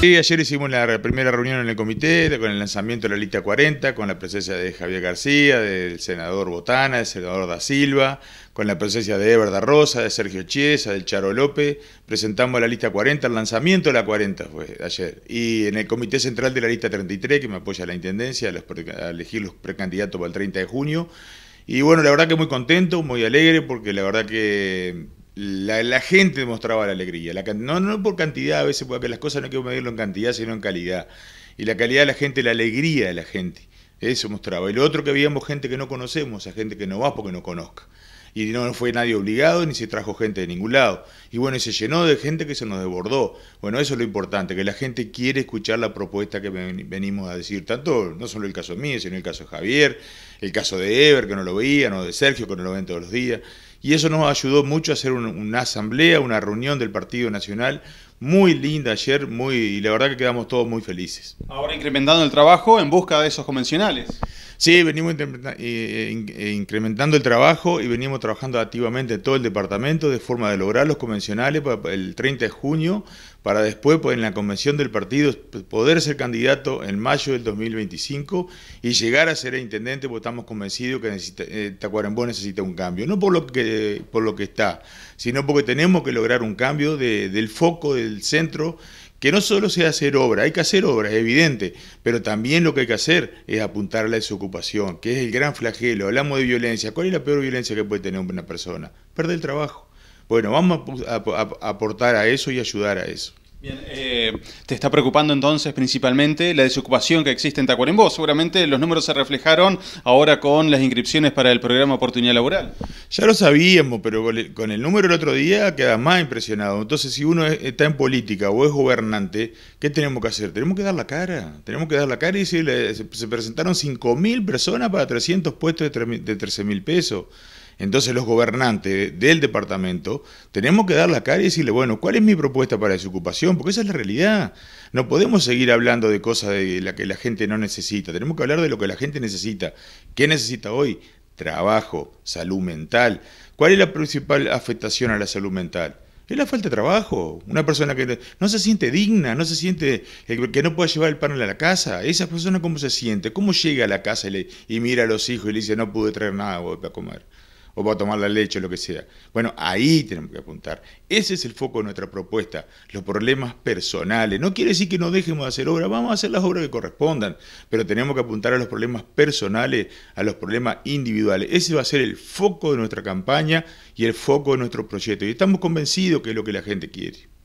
Sí, ayer hicimos la primera reunión en el comité con el lanzamiento de la lista 40, con la presencia de Javier García, del senador Botana, del senador Da Silva, con la presencia de Eberda Rosa, de Sergio Chiesa, del Charo López. Presentamos la lista 40, el lanzamiento de la 40 fue ayer. Y en el comité central de la lista 33, que me apoya la intendencia a elegir los precandidatos para el 30 de junio. Y bueno, la verdad que muy contento, muy alegre, porque la verdad que la, gente demostraba la alegría. La, no, no por cantidad, a veces, porque las cosas no hay que medirlo en cantidad, sino en calidad. Y la calidad de la gente, la alegría de la gente. Eso mostraba. Y lo otro que habíamos gente que no conocemos, a gente que no va porque no conozca. Y no fue nadie obligado, ni se trajo gente de ningún lado. Y bueno, y se llenó de gente que se nos desbordó. Bueno, eso es lo importante, que la gente quiere escuchar la propuesta que venimos a decir. Tanto, no solo el caso mío, sino el caso de Javier, el caso de Ever, que no lo veía o de Sergio, que no lo ven todos los días y eso nos ayudó mucho a hacer una asamblea, una reunión del Partido Nacional muy linda ayer, muy, y la verdad que quedamos todos muy felices. Ahora incrementando el trabajo en busca de esos convencionales. Sí, venimos eh, eh, eh, incrementando el trabajo y venimos trabajando activamente en todo el departamento de forma de lograr los convencionales para el 30 de junio para después pues, en la convención del partido poder ser candidato en mayo del 2025 y llegar a ser intendente porque estamos convencidos que Tacuarembó necesita un cambio, no por lo, que, por lo que está, sino porque tenemos que lograr un cambio del foco del centro que no solo sea hacer obra, hay que hacer obra, es evidente, pero también lo que hay que hacer es apuntar a la desocupación, que es el gran flagelo. Hablamos de violencia. ¿Cuál es la peor violencia que puede tener una persona? Perder el trabajo. Bueno, vamos a aportar a eso y ayudar a eso. Bien, eh, te está preocupando entonces principalmente la desocupación que existe en Tacuarembó. Seguramente los números se reflejaron ahora con las inscripciones para el programa Oportunidad Laboral. Ya lo sabíamos, pero con el número el otro día queda más impresionado. Entonces, si uno está en política o es gobernante, ¿qué tenemos que hacer? Tenemos que dar la cara. Tenemos que dar la cara y decirle, se presentaron 5.000 personas para 300 puestos de 13.000 pesos. Entonces los gobernantes del departamento tenemos que dar la cara y decirle, bueno, ¿cuál es mi propuesta para desocupación? Porque esa es la realidad. No podemos seguir hablando de cosas de las que la gente no necesita. Tenemos que hablar de lo que la gente necesita. ¿Qué necesita hoy? Trabajo, salud mental. ¿Cuál es la principal afectación a la salud mental? Es la falta de trabajo. Una persona que no se siente digna, no se siente eh, que no puede llevar el pan a la casa. Esa persona cómo se siente, cómo llega a la casa y, y mira a los hijos y le dice no pude traer nada para comer o va a tomar la leche, lo que sea. Bueno, ahí tenemos que apuntar. Ese es el foco de nuestra propuesta, los problemas personales. No quiere decir que no dejemos de hacer obras, vamos a hacer las obras que correspondan, pero tenemos que apuntar a los problemas personales, a los problemas individuales. Ese va a ser el foco de nuestra campaña y el foco de nuestro proyecto. Y estamos convencidos que es lo que la gente quiere.